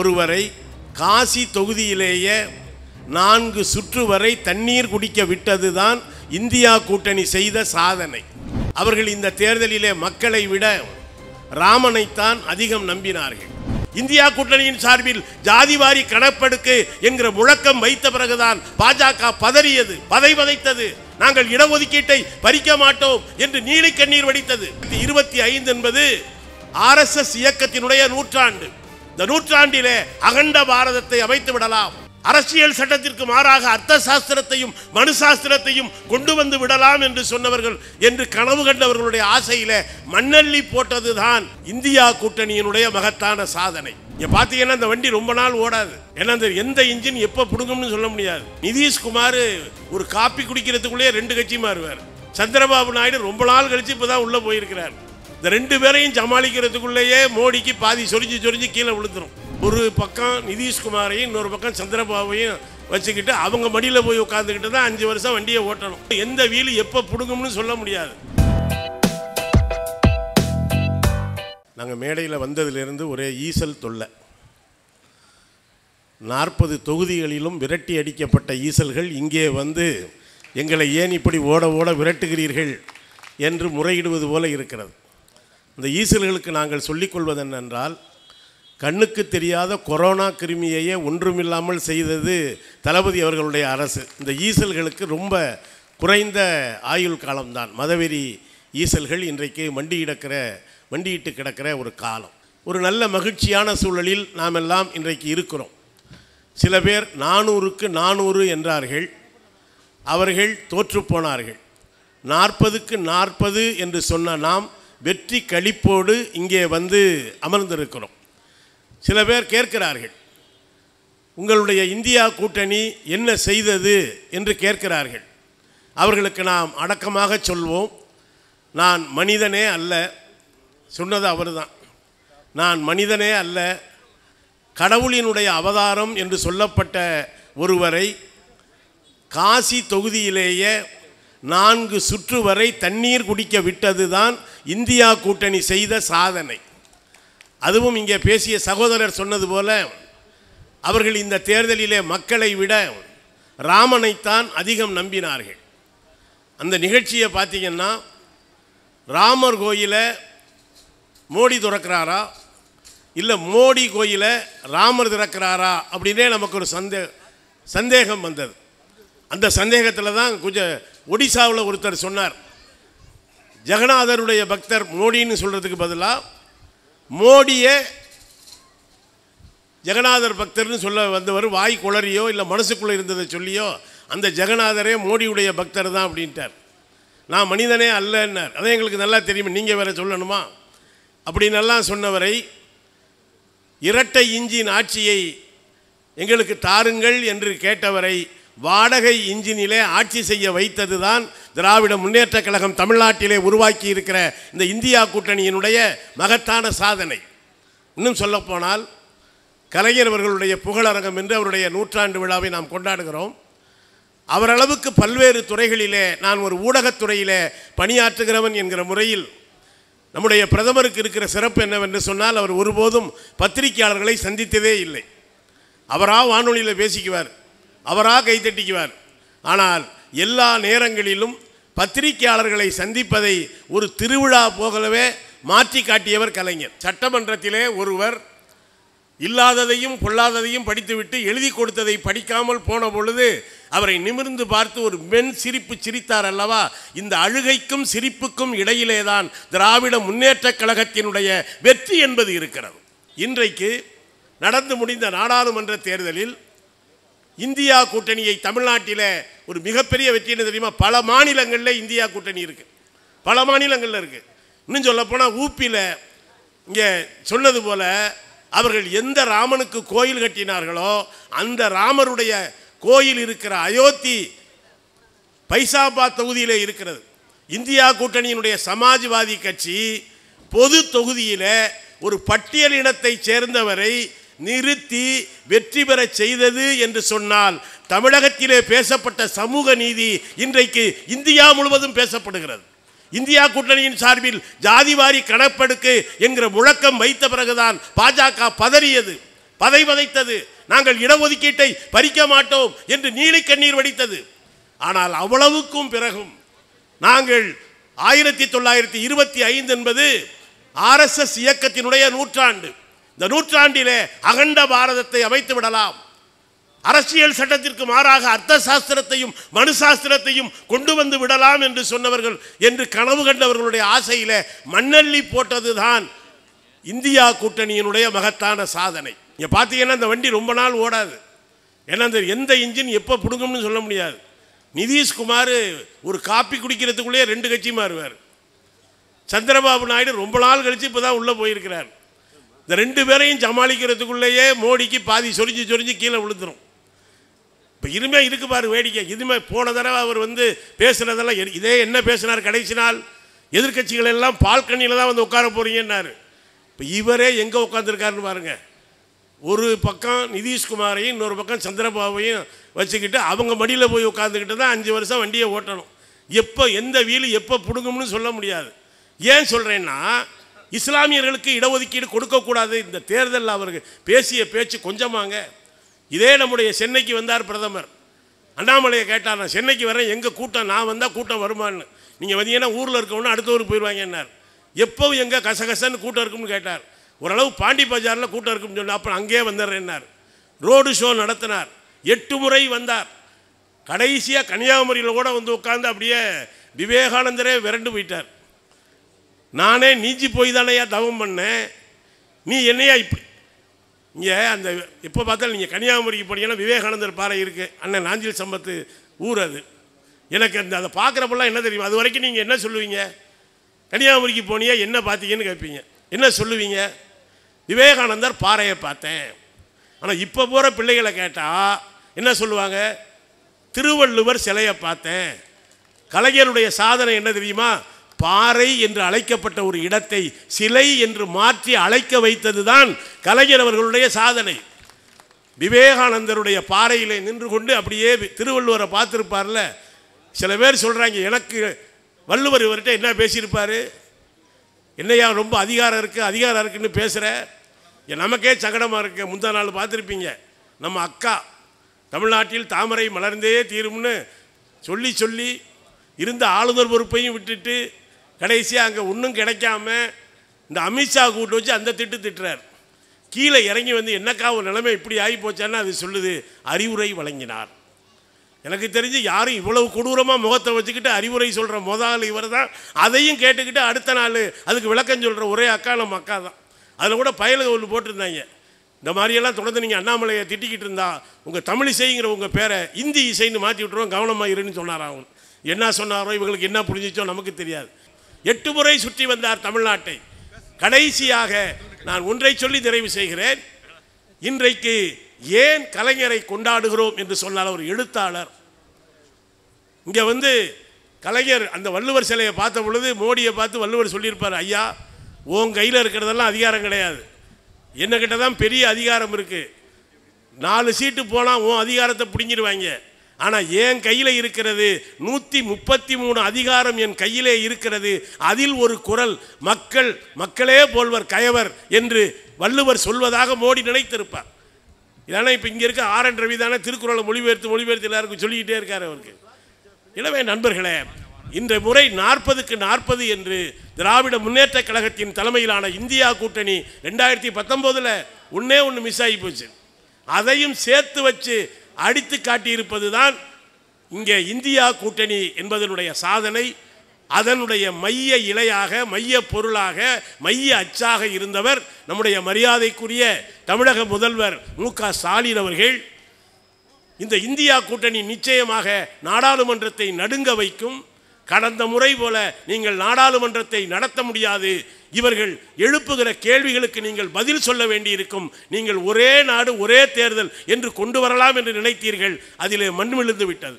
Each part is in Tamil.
ஒருவரை காசி தொகுதியிலேயே நான்கு சுற்று வரை தண்ணீர் குடிக்க விட்டதுதான் இந்தியா கூட்டணி செய்த சாதனை அவர்கள் இந்த தேர்தலிலே மக்களை விட ராமனைத்தான் அதிகம் நம்பினார்கள் இந்தியா கூட்டணியின் சார்பில் ஜாதிவாரி கணப்படுக்கு என்கிற முழக்கம் வைத்த பிறகுதான் பாஜக பதறியது பதை பதைத்தது நாங்கள் இடஒதுக்கீட்டை பறிக்க மாட்டோம் என்று நீலிக்கண்ணீர் கண்ணீர் வடித்தது இருபத்தி ஐந்து என்பது ஆர்எஸ்எஸ் இயக்கத்தினுடைய நூற்றாண்டு இந்த நூற்றாண்டிலே அகண்ட பாரதத்தை அமைத்து விடலாம் அரசியல் சட்டத்திற்கு மாறாக அர்த்த சாஸ்திரத்தையும் மனு சாஸ்திரத்தையும் கொண்டு வந்து விடலாம் என்று சொன்னவர்கள் என்று கனவு கண்டவர்களுடைய ஆசையில மண்ணள்ளி போட்டதுதான் இந்தியா கூட்டணியினுடைய மகத்தான சாதனை இங்க பாத்தீங்கன்னா இந்த வண்டி ரொம்ப நாள் ஓடாது ஏன்னா அந்த எந்த இன்ஜின் எப்ப புடுங்கும்னு சொல்ல முடியாது நிதிஷ்குமார் ஒரு காப்பி குடிக்கிறதுக்குள்ளேயே ரெண்டு கட்சி மாறுவார் சந்திரபாபு நாயுடு ரொம்ப நாள் கழிச்சு இப்பதான் உள்ள போயிருக்கிறார் இந்த ரெண்டு பேரையும் சமாளிக்கிறதுக்குள்ளேயே மோடிக்கு பாதி சொரிஞ்சு சொரிஞ்சு கீழே விழுந்துடும் ஒரு பக்கம் நிதிஷ்குமாரையும் இன்னொரு பக்கம் சந்திரபாபையும் வச்சுக்கிட்டு அவங்க மடியில் போய் உட்காந்துக்கிட்டு தான் அஞ்சு வருஷம் வண்டியை ஓட்டணும் எந்த வீல் எப்போ பிடுங்கும்னு சொல்ல முடியாது நாங்கள் மேடையில் வந்ததுலேருந்து ஒரே ஈசல் தொல்லை நாற்பது தொகுதிகளிலும் விரட்டி அடிக்கப்பட்ட ஈசல்கள் இங்கே வந்து எங்களை ஏன் இப்படி ஓட ஓட விரட்டுகிறீர்கள் என்று முறையிடுவது போல இருக்கிறது இந்த ஈசல்களுக்கு நாங்கள் சொல்லிக்கொள்வது என்னென்றால் கண்ணுக்கு தெரியாத கொரோனா கிருமியையே ஒன்றுமில்லாமல் செய்தது தளபதி அவர்களுடைய அரசு இந்த ஈசல்களுக்கு ரொம்ப குறைந்த ஆயுள் காலம்தான் மதவெறி ஈசல்கள் இன்றைக்கு கிடக்கிற மண்டியிட்டு கிடக்கிற ஒரு காலம் ஒரு நல்ல மகிழ்ச்சியான சூழலில் நாம் எல்லாம் இன்றைக்கு இருக்கிறோம் சில பேர் நானூறுக்கு நானூறு என்றார்கள் அவர்கள் தோற்றுப்போனார்கள் நாற்பதுக்கு நாற்பது என்று சொன்ன நாம் வெற்றி கழிப்போடு இங்கே வந்து அமர்ந்திருக்கிறோம் சில பேர் கேட்கிறார்கள் உங்களுடைய இந்தியா கூட்டணி என்ன செய்தது என்று கேட்கிறார்கள் அவர்களுக்கு நாம் அடக்கமாக சொல்வோம் நான் மனிதனே அல்ல சொன்னது அவர்தான் நான் மனிதனே அல்ல கடவுளினுடைய அவதாரம் என்று சொல்லப்பட்ட ஒருவரை காசி தொகுதியிலேயே நான்கு சுற்று வரை தண்ணீர் குடிக்க விட்டது தான் இந்தியா கூட்டணி செய்த சாதனை அதுவும் இங்கே பேசிய சகோதரர் சொன்னது போல அவர்கள் இந்த தேர்தலிலே மக்களை விட ராமனைத்தான் அதிகம் நம்பினார்கள் அந்த நிகழ்ச்சியை பார்த்தீங்கன்னா ராமர் கோயிலை மோடி துறக்கிறாரா இல்லை மோடி கோயிலை ராமர் திறக்கிறாரா அப்படின்னே நமக்கு ஒரு சந்தே சந்தேகம் வந்தது அந்த சந்தேகத்தில் தான் கொஞ்சம் ஒடிசாவில் ஒருத்தர் சொன்னார் ஜெகநாதருடைய பக்தர் மோடின்னு சொல்கிறதுக்கு பதிலாக மோடிய ஜெகநாதர் பக்தர்னு சொல்ல வந்தவர் வாய் குளறியோ இல்லை மனசுக்குள்ளே இருந்ததை சொல்லியோ அந்த ஜெகநாதரே மோடியுடைய பக்தர் தான் அப்படின்ட்டார் நான் மனிதனே அல்லன்னார் அதான் எங்களுக்கு நல்லா தெரியும் நீங்கள் வேறு சொல்லணுமா அப்படின்னெல்லாம் சொன்னவரை இரட்டை இஞ்சின் ஆட்சியை எங்களுக்கு தாருங்கள் என்று கேட்டவரை வாடகை இன்ஜினிலே ஆட்சி செய்ய வைத்தது தான் திராவிட முன்னேற்றக் கழகம் தமிழ்நாட்டிலே உருவாக்கி இருக்கிற இந்த இந்தியா கூட்டணியினுடைய மகத்தான சாதனை இன்னும் சொல்லப்போனால் கலைஞர் அவர்களுடைய புகழரங்கம் என்று அவருடைய நூற்றாண்டு விழாவை நாம் கொண்டாடுகிறோம் அவரளவுக்கு பல்வேறு துறைகளிலே நான் ஒரு ஊடகத்துறையிலே பணியாற்றுகிறவன் என்கிற முறையில் நம்முடைய பிரதமருக்கு இருக்கிற சிறப்பு என்னவென்று சொன்னால் அவர் ஒருபோதும் பத்திரிகையாளர்களை சந்தித்ததே இல்லை அவராக வானொலியில் பேசிக்குவார் அவராக கைத்தட்டிக்குவார் ஆனால் எல்லா நேரங்களிலும் பத்திரிகையாளர்களை சந்திப்பதை ஒரு திருவிழா போகலவே மாற்றி காட்டியவர் கலைஞர் சட்டமன்றத்திலே ஒருவர் இல்லாததையும் பொல்லாததையும் படித்துவிட்டு எழுதி கொடுத்ததை படிக்காமல் போன பொழுது அவரை நிமிர்ந்து பார்த்து ஒரு மென் சிரிப்பு சிரித்தார் அல்லவா இந்த அழுகைக்கும் சிரிப்புக்கும் இடையிலேதான் திராவிட முன்னேற்றக் கழகத்தினுடைய வெற்றி என்பது இருக்கிறது இன்றைக்கு நடந்து முடிந்த நாடாளுமன்ற தேர்தலில் இந்தியா கூட்டணியை தமிழ்நாட்டில் ஒரு மிகப்பெரிய வெற்றி என்ன தெரியுமா பல மாநிலங்களில் இந்தியா கூட்டணி இருக்குது பல மாநிலங்களில் இருக்குது இன்னும் சொல்லப்போனால் ஊப்பியில் இங்கே சொன்னது போல் அவர்கள் எந்த ராமனுக்கு கோயில் கட்டினார்களோ அந்த ராமருடைய கோயில் இருக்கிற அயோத்தி பைசாபாத் தொகுதியிலே இருக்கிறது இந்தியா கூட்டணியினுடைய சமாஜ்வாதி கட்சி பொது தொகுதியில் ஒரு பட்டியலினத்தை சேர்ந்தவரை நிறுத்தி வெற்றி பெற செய்தது என்று சொன்னால் தமிழகத்திலே பேசப்பட்ட சமூக நீதி இன்றைக்கு இந்தியா முழுவதும் பேசப்படுகிறது இந்தியா கூட்டணியின் சார்பில் ஜாதிவாரி கணப்படுக்கு என்கிற முழக்கம் வைத்த பிறகுதான் பாஜக பதறியது பதை பதைத்தது நாங்கள் இடஒதுக்கீட்டை பறிக்க மாட்டோம் என்று நீலை கண்ணீர் வடித்தது ஆனால் அவ்வளவுக்கும் பிறகும் நாங்கள் ஆயிரத்தி தொள்ளாயிரத்தி இருபத்தி ஐந்து என்பது ஆர்எஸ்எஸ் இயக்கத்தினுடைய நூற்றாண்டு இந்த நூற்றாண்டிலே அகண்ட பாரதத்தை அமைத்து விடலாம் அரசியல் சட்டத்திற்கு மாறாக அர்த்த சாஸ்திரத்தையும் மனு சாஸ்திரத்தையும் கொண்டு வந்து விடலாம் என்று சொன்னவர்கள் என்று கனவு கண்டவர்களுடைய ஆசையில மண்ணள்ளி போட்டதுதான் இந்தியா கூட்டணியினுடைய மகத்தான சாதனை இங்கே பார்த்தீங்கன்னா இந்த வண்டி ரொம்ப நாள் ஓடாது ஏன்னா அந்த எந்த இன்ஜின் எப்போ பிடுங்கும்னு சொல்ல முடியாது நிதிஷ்குமார் ஒரு காப்பி குடிக்கிறதுக்குள்ளேயே ரெண்டு கட்சி மாறுவார் சந்திரபாபு நாயுடு ரொம்ப நாள் கழிச்சு இப்போ தான் உள்ளே போயிருக்கிறார் இந்த ரெண்டு பேரையும் சமாளிக்கிறதுக்குள்ளேயே மோடிக்கு பாதி சொரிஞ்சு சொரிஞ்சு கீழே விழுந்துடும் இப்போ இதுமே இருக்கு பாரு வேடிக்கை இதுமே போன தடவை அவர் வந்து பேசுனதெல்லாம் இதே என்ன பேசினார் கடைசி நாள் எதிர்கட்சிகள் எல்லாம் பால்கனியில் தான் வந்து உட்கார போகிறீங்கன்னாரு இப்போ இவரே எங்கே உட்காந்துருக்காருன்னு பாருங்கள் ஒரு பக்கம் நிதிஷ்குமாரையும் இன்னொரு பக்கம் சந்திரபாபையும் வச்சுக்கிட்டு அவங்க மடியில் போய் உட்காந்துக்கிட்டு தான் அஞ்சு வருஷம் வண்டியை ஓட்டணும் எப்போ எந்த வீலு எப்போ பிடுங்கும்னு சொல்ல முடியாது ஏன் சொல்கிறேன்னா இஸ்லாமியர்களுக்கு இடஒதுக்கீடு கொடுக்கக்கூடாது இந்த தேர்தலில் அவருக்கு பேசிய பேச்சு கொஞ்சமாங்க இதே நம்முடைய சென்னைக்கு வந்தார் பிரதமர் அண்ணாமலையை கேட்டார் நான் சென்னைக்கு வரேன் எங்கள் கூட்டம் நான் வந்தால் கூட்டம் வருமான்னு நீங்கள் வந்தீங்கன்னா ஊரில் இருக்கவொன்னு அடுத்த ஊருக்கு போயிடுவாங்க என்னார் எப்போவும் எங்கே கசகசன்னு கூட்டம் இருக்கும்னு கேட்டார் ஓரளவு பாண்டி பஜாரில் கூட்டம் இருக்கும்னு சொன்னால் அப்புறம் அங்கேயே என்னார் ரோடு ஷோ நடத்தினார் எட்டு முறை வந்தார் கடைசியாக கன்னியாகுமரியில் கூட வந்து உட்காந்து அப்படியே விவேகானந்தரே விரண்டு போயிட்டார் நானே நீச்சி போய் தானையா தவம் பண்ணேன் நீ என்னையா இப்படி இங்கே அந்த இப்போ பார்த்தாலும் நீங்கள் கன்னியாகுமரிக்கு போனீங்கன்னா விவேகானந்தர் பாறை இருக்குது அண்ணன் நாஞ்சில் சம்பத்து ஊர் அது எனக்கு அந்த அதை பார்க்குறப்பெல்லாம் என்ன தெரியும் அது வரைக்கும் நீங்கள் என்ன சொல்லுவீங்க கன்னியாகுமரிக்கு போனியா என்ன பார்த்தீங்கன்னு கேட்பீங்க என்ன சொல்லுவீங்க விவேகானந்தர் பாறையை பார்த்தேன் ஆனால் இப்போ போகிற பிள்ளைகளை கேட்டால் என்ன சொல்லுவாங்க திருவள்ளுவர் சிலையை பார்த்தேன் கலைஞருடைய சாதனை என்ன தெரியுமா பாறை என்று அழைக்கப்பட்ட ஒரு இடத்தை சிலை என்று மாற்றி அழைக்க வைத்ததுதான் கலைஞர் அவர்களுடைய சாதனை விவேகானந்தருடைய பாறையில் நின்று கொண்டு அப்படியே திருவள்ளுவரை பார்த்துருப்பார்ல சில பேர் சொல்கிறாங்க எனக்கு வள்ளுவர் இவர்கிட்ட என்ன பேசியிருப்பார் என்னையா ரொம்ப அதிகாரம் இருக்குது அதிகாரம் இருக்குதுன்னு பேசுகிற நமக்கே சங்கடமாக இருக்கு முந்தா நாள் பார்த்துருப்பீங்க நம்ம அக்கா தமிழ்நாட்டில் தாமரை மலர்ந்தே தீரும்னு சொல்லி சொல்லி இருந்த ஆளுநர் பொறுப்பையும் விட்டுட்டு கடைசியாக அங்கே ஒன்றும் கிடைக்காம இந்த அமித்ஷா கூட்டு வச்சு அந்த திட்டு திட்டுறார் கீழே இறங்கி வந்து என்னக்கா ஒரு நிலைமை இப்படி ஆகி போச்சான்னு அது சொல்லுது அறிவுரை வழங்கினார் எனக்கு தெரிஞ்சு யாரும் இவ்வளவு கொடூரமாக முகத்தை வச்சுக்கிட்டு அறிவுரை சொல்கிற முதல் இவர் தான் அதையும் கேட்டுக்கிட்டு அடுத்த நாள் அதுக்கு விளக்கம் சொல்கிற ஒரே அக்கா நம்ம அக்கா தான் அதில் கூட பயலுக ஒன்று போட்டிருந்தாங்க இந்த மாதிரியெல்லாம் தொடர்ந்து நீங்கள் அண்ணாமலையை திட்டிக்கிட்டு இருந்தா உங்கள் தமிழ் இசைங்கிற உங்கள் பேரை இந்தி இசைன்னு மாற்றி விட்டுருவோம் கவனமாக இருன்னு சொன்னார் அவன் என்ன சொன்னாரோ இவங்களுக்கு என்ன புரிஞ்சிச்சோ நமக்கு தெரியாது எட்டு முறை சுற்றி வந்தார் தமிழ்நாட்டை கடைசியாக நான் ஒன்றை சொல்லி நிறைவு செய்கிறேன் இன்றைக்கு ஏன் கலைஞரை கொண்டாடுகிறோம் என்று சொன்னால் ஒரு எழுத்தாளர் இங்கே வந்து கலைஞர் அந்த வள்ளுவர் சிலையை பார்த்த பொழுது மோடியை பார்த்து வள்ளுவர் சொல்லியிருப்பார் ஐயா உன் கையில் இருக்கிறதெல்லாம் அதிகாரம் கிடையாது என்னக்கிட்ட தான் பெரிய அதிகாரம் இருக்குது நாலு சீட்டு போனால் உன் அதிகாரத்தை பிடிங்கிடுவாங்க ஆனால் என் கையில் இருக்கிறது நூற்றி முப்பத்தி மூணு அதிகாரம் என் கையிலே இருக்கிறது அதில் ஒரு குரல் மக்கள் மக்களே போல்வர் கயவர் என்று வள்ளுவர் சொல்வதாக மோடி நினைத்திருப்பார் இதனால் இப்போ இங்கே இருக்க ஆர் என் ரவி தானே திருக்குறளை மொழிபெயர்த்து மொழிபெயர்த்து எல்லாருக்கும் சொல்லிக்கிட்டே இருக்கார் அவருக்கு இளவே நண்பர்களே இந்த முறை நாற்பதுக்கு நாற்பது என்று திராவிட முன்னேற்ற கழகத்தின் தலைமையிலான இந்தியா கூட்டணி ரெண்டாயிரத்தி பத்தொம்போதில் ஒன்றே ஒன்று மிஸ் ஆகி போச்சு அதையும் சேர்த்து வச்சு அடித்து காட்டியிருப்பது தான் இங்கே இந்தியா கூட்டணி என்பதனுடைய சாதனை அதனுடைய மைய இலையாக மைய பொருளாக மைய அச்சாக இருந்தவர் நம்முடைய மரியாதைக்குரிய தமிழக முதல்வர் மு க ஸ்டாலின் அவர்கள் இந்த இந்தியா கூட்டணி நிச்சயமாக நாடாளுமன்றத்தை நடுங்க வைக்கும் கடந்த முறை போல நீங்கள் நாடாளுமன்றத்தை நடத்த முடியாது இவர்கள் எழுப்புகிற கேள்விகளுக்கு நீங்கள் பதில் சொல்ல வேண்டியிருக்கும் நீங்கள் ஒரே நாடு ஒரே தேர்தல் என்று கொண்டு வரலாம் என்று நினைத்தீர்கள் அதிலே மண் விழுந்து விட்டது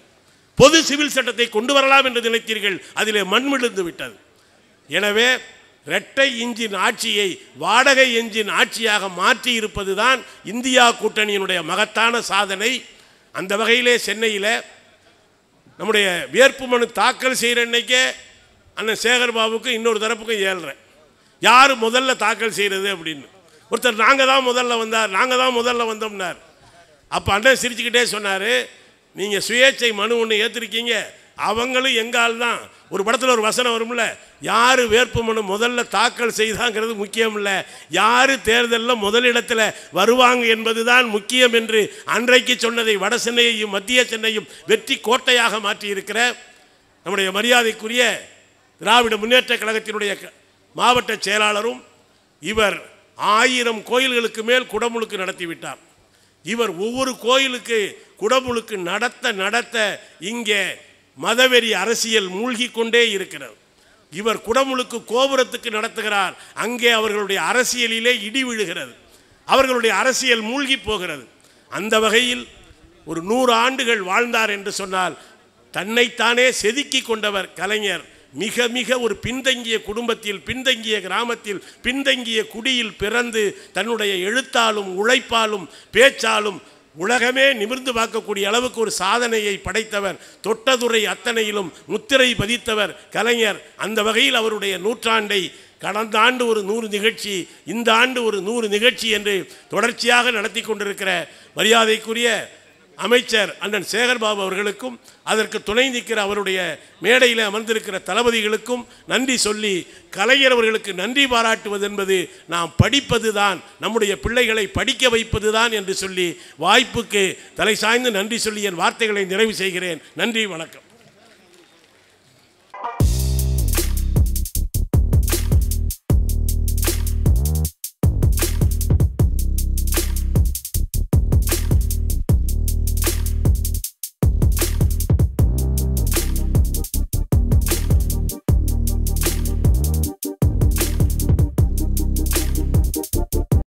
பொது சிவில் சட்டத்தை கொண்டு வரலாம் என்று நினைத்தீர்கள் அதிலே மண் விழுந்து விட்டது எனவே இரட்டை இன்ஜின் ஆட்சியை வாடகை எஞ்சின் ஆட்சியாக மாற்றி இருப்பதுதான் இந்தியா கூட்டணியினுடைய மகத்தான சாதனை அந்த வகையிலே சென்னையில் நம்முடைய வேட்புமனு தாக்கல் செய்கிற அன்னைக்கே அண்ணன் சேகர்பாபுக்கு இன்னொரு தரப்புக்கும் ஏழ்றேன் யார் முதல்ல தாக்கல் செய்கிறது அப்படின்னு ஒருத்தர் நாங்கள் தான் முதல்ல வந்தார் நாங்கள் தான் முதல்ல வந்தோம்னார் அப்போ அண்ணன் சிரிச்சுக்கிட்டே சொன்னார் நீங்கள் சுயேட்சை மனு ஒன்று ஏற்றிருக்கீங்க அவங்களும் எங்கால் தான் ஒரு படத்தில் ஒரு வசனம் வரும்ல யார் வேட்பு மனு முதல்ல தாக்கல் செய்தாங்கிறது முக்கியம் இல்லை யார் தேர்தலில் முதலிடத்தில் வருவாங்க என்பது தான் முக்கியம் என்று அன்றைக்கு சொன்னதை வட சென்னையையும் மத்திய சென்னையும் வெற்றி கோட்டையாக மாற்றியிருக்கிற நம்முடைய மரியாதைக்குரிய திராவிட முன்னேற்ற கழகத்தினுடைய மாவட்ட செயலாளரும் இவர் ஆயிரம் கோயில்களுக்கு மேல் குடமுழுக்கு நடத்திவிட்டார் இவர் ஒவ்வொரு கோயிலுக்கு குடமுழுக்கு நடத்த நடத்த இங்கே மதவெறி அரசியல் மூழ்கி கொண்டே இருக்கிறது இவர் குடமுழுக்கு கோபுரத்துக்கு நடத்துகிறார் அங்கே அவர்களுடைய அரசியலிலே இடி விழுகிறது அவர்களுடைய அரசியல் மூழ்கி போகிறது அந்த வகையில் ஒரு நூறு ஆண்டுகள் வாழ்ந்தார் என்று சொன்னால் தன்னைத்தானே செதுக்கி கொண்டவர் கலைஞர் மிக மிக ஒரு பின்தங்கிய குடும்பத்தில் பின்தங்கிய கிராமத்தில் பின்தங்கிய குடியில் பிறந்து தன்னுடைய எழுத்தாலும் உழைப்பாலும் பேச்சாலும் உலகமே நிமிர்ந்து பார்க்கக்கூடிய அளவுக்கு ஒரு சாதனையை படைத்தவர் தொட்டதுரை அத்தனையிலும் முத்திரை பதித்தவர் கலைஞர் அந்த வகையில் அவருடைய நூற்றாண்டை கடந்த ஆண்டு ஒரு நூறு நிகழ்ச்சி இந்த ஆண்டு ஒரு நூறு நிகழ்ச்சி என்று தொடர்ச்சியாக நடத்தி கொண்டிருக்கிற மரியாதைக்குரிய அமைச்சர் அண்ணன் சேகர்பாபு அவர்களுக்கும் அதற்கு துணை நிற்கிற அவருடைய மேடையில் அமர்ந்திருக்கிற தளபதிகளுக்கும் நன்றி சொல்லி கலைஞரவர்களுக்கு நன்றி பாராட்டுவது என்பது நாம் படிப்பது தான் நம்முடைய பிள்ளைகளை படிக்க வைப்பது தான் என்று சொல்லி வாய்ப்புக்கு தலை சாய்ந்து நன்றி சொல்லி என் வார்த்தைகளை நிறைவு செய்கிறேன் நன்றி வணக்கம்